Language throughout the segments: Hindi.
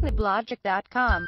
techniblogic.com.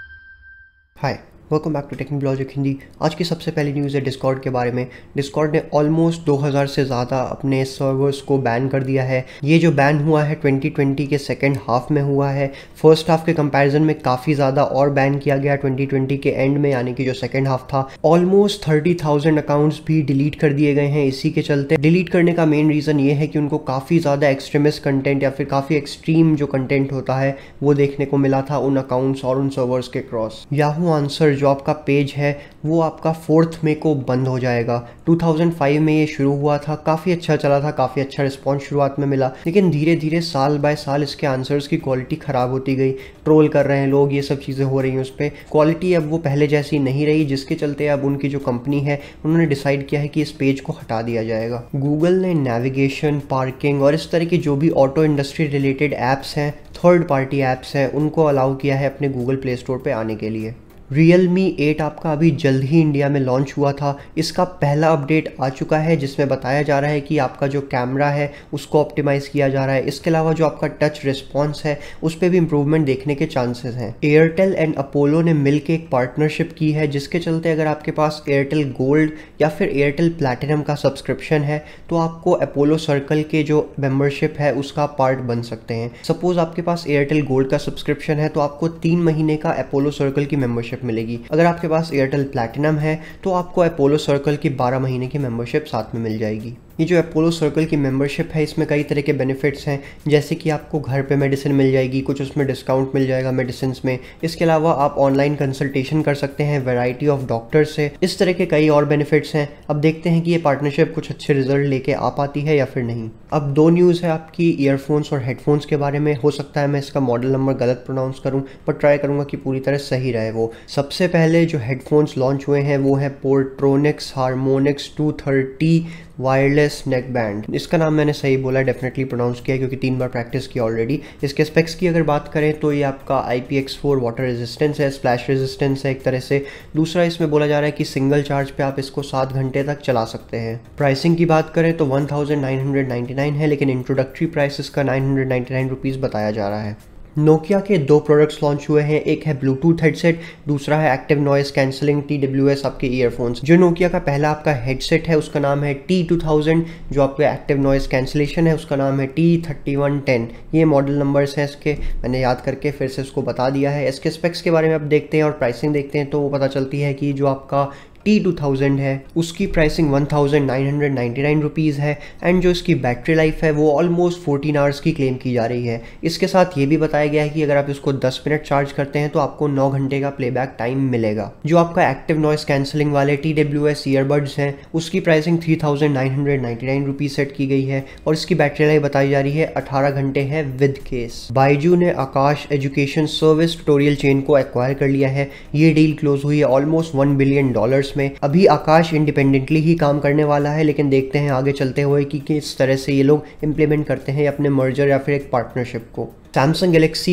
Hi, welcome back to Techniblogic Hindi आज की सबसे पहली न्यूज़ है डिस्कॉर्ड के बारे में डिस्कॉर्ड ने ऑलमोस्ट 2000 से ज़्यादा अपने सर्वर्स को बैन कर दिया है ये जो बैन हुआ है 2020 के सेकेंड हाफ में हुआ है फर्स्ट हाफ के कंपैरिजन में काफ़ी ज़्यादा और बैन किया गया 2020 के एंड में यानी कि जो सेकेंड हाफ था ऑलमोस्ट थर्टी अकाउंट्स भी डिलीट कर दिए गए हैं इसी के चलते डिलीट करने का मेन रीज़न ये है कि उनको काफ़ी ज़्यादा एक्सट्रीमिस्ट कंटेंट या फिर काफ़ी एक्सट्रीम जो कंटेंट होता है वो देखने को मिला था उन अकाउंट्स और उन सर्वर्स के क्रॉस याहू आंसर जो आपका पेज है वो आपका फोर्थ मे को बंद हो जाएगा 2005 में ये शुरू हुआ था काफ़ी अच्छा चला था काफ़ी अच्छा रिस्पॉन्स शुरुआत में मिला लेकिन धीरे धीरे साल बाय साल इसके आंसर्स की क्वालिटी ख़राब होती गई ट्रोल कर रहे हैं लोग ये सब चीज़ें हो रही हैं उस पर क्वालिटी अब वो पहले जैसी नहीं रही जिसके चलते अब उनकी जो कंपनी है उन्होंने डिसाइड किया है कि इस पेज को हटा दिया जाएगा गूगल ने नेविगेशन पार्किंग और इस तरह की जो भी ऑटो इंडस्ट्री रिलेटेड ऐप्स हैं थर्ड पार्टी ऐप्स हैं उनको अलाउ किया है अपने गूगल प्ले स्टोर पर आने के लिए रियल मी एट आपका अभी जल्द ही इंडिया में लॉन्च हुआ था इसका पहला अपडेट आ चुका है जिसमें बताया जा रहा है कि आपका जो कैमरा है उसको ऑप्टिमाइज़ किया जा रहा है इसके अलावा जो आपका टच रिस्पॉन्स है उस पर भी इम्प्रूवमेंट देखने के चांसेस हैं एयरटेल एंड अपोलो ने मिल एक पार्टनरशिप की है जिसके चलते अगर आपके पास एयरटेल गोल्ड या फिर एयरटेल प्लेटिनम का सब्सक्रिप्शन है तो आपको अपोलो सर्कल के जो मेम्बरशिप है उसका पार्ट बन सकते हैं सपोज़ आपके पास एयरटेल गोल्ड का सब्सक्रिप्शन है तो आपको तीन महीने का अपोलो सर्कल की मेम्बरशिप तक मिलेगी अगर आपके पास एयरटेल प्लेटिनम है तो आपको अपोलो सर्कल की बारह महीने की मेंबरशिप साथ में मिल जाएगी ये जो अपोलो सर्कल की मेंबरशिप है इसमें कई तरह के बेनिफिट्स हैं जैसे कि आपको घर पे मेडिसिन मिल जाएगी कुछ उसमें डिस्काउंट मिल जाएगा मेडिसिन में इसके अलावा आप ऑनलाइन कंसल्टेशन कर सकते हैं वेराइटी ऑफ डॉक्टर से इस तरह के कई और बेनिफिट्स हैं अब देखते हैं कि ये पार्टनरशिप कुछ अच्छे रिजल्ट लेके आ पाती है या फिर नहीं अब दो न्यूज़ है आपकी ईयरफोन्स और हेडफोन्स के बारे में हो सकता है मैं इसका मॉडल नंबर गलत प्रोनाउंस करूँ पर ट्राई करूँगा कि पूरी तरह सही रहे वो सबसे पहले जो हेडफोन्स लॉन्च हुए हैं वो है Portronics harmonics two thirty wireless neckband इसका नाम मैंने सही बोला डेफिनेटली प्रोनाउंस किया क्योंकि तीन बार प्रैक्टिस किया ऑलरेडी इसके स्पेक्स की अगर बात करें तो ये आपका I P X four water resistance है स्प्लैश रेजिस्टेंस है एक तरह से दूसरा इसमें बोला जा रहा है कि सिंगल चार्ज पे आप इसको सात घंटे तक चला सकते हैं प्राइसिंग की बात करें तो one thousand nine hundred ninety nine है लेकिन इंट्रोडक्ट्री प्राइस इसका nine hundred ninety nine rupees बताया जा रहा है नोकिया के दो प्रोडक्ट्स लॉन्च हुए हैं एक है ब्लूटूथ हेडसेट दूसरा है active noise cancelling T W S आपके ईयरफोन्स जो नोकिया का पहला आपका हेडसेट है उसका नाम है टी टू थाउजेंड जो आपके एक्टिव नॉइस कैंसिलेशन है उसका नाम है टी थर्टी वन टेन ये मॉडल नंबर्स हैं इसके मैंने याद करके फिर से उसको बता दिया है इसके स्पेक्स के बारे में आप देखते हैं और प्राइसिंग देखते हैं तो वो पता चलती है कि जो आपका टी टू थाउजेंड है उसकी pricing one thousand nine hundred ninety nine rupees है एंड जो इसकी बैटरी लाइफ है वो ऑलमोस्ट फोर्टीन आवर्स की क्लेम की जा रही है इसके साथ ये भी बताया गया है कि अगर आप इसको दस मिनट चार्ज करते हैं तो आपको नौ घंटे का प्लेबैक टाइम मिलेगा जो आपका एक्टिव नॉइस कैंसिलिंग वाले टी डब्ल्यू एस ईयरबड्स हैं उसकी pricing three thousand nine hundred ninety nine rupees set की गई है और इसकी बैटरी लाइफ बताई जा रही है अठारह घंटे है विद केस बाइजू ने Aakash education service tutorial chain को एक्वायर कर लिया है ये डील क्लोज हुई है ऑलमोस्ट वन बिलियन डॉलर्स में अभी आकाश इंडिपेंडेंटली ही काम करने वाला है लेकिन देखते हैं आगे चलते हुए कि किस तरह से ये लोग इम्प्लीमेंट करते हैं अपने मर्जर या फिर एक पार्टनरशिप को सैमसंग गैलेक्सी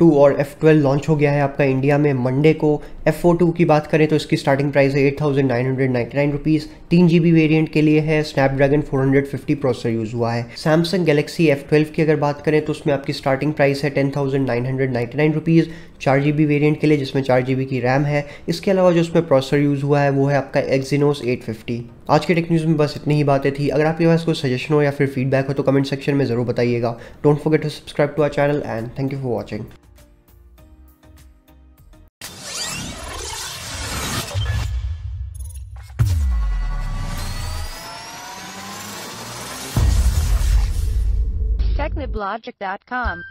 टू और एफ ट्वेल्व लॉन्च हो गया है आपका इंडिया में मंडे को टू की बात करें तो इसकी स्टार्टिंग प्राइस है eight thousand nine hundred ninety nine rupees तीन जी बी वेरियंट के लिए है Snapdragon four hundred fifty processor use हुआ है सैमसंग गलेक्सी एफ ट्वेल्व की अगर बात करें तो उसमें आपकी स्टार्टिंग प्राइस है ten thousand nine hundred ninety nine rupees चार जी बी वेरियंट के लिए जिसमें चार जी बी की रैम है इसके अलावा जो उसमें प्रोसेसर यूज़ हुआ है वो है आपका एक्जीनोस एट फिफ्टी आज के टेक न्यूज़ में बस इतनी ही बातें थी अगर आपके पास कोई सजेशन हो या फिर फीडबैक हो तो कमेंट सेक्शन में ज़रूर बताइएगा don't forget to subscribe to our channel and thank you for watching techniblogic.com.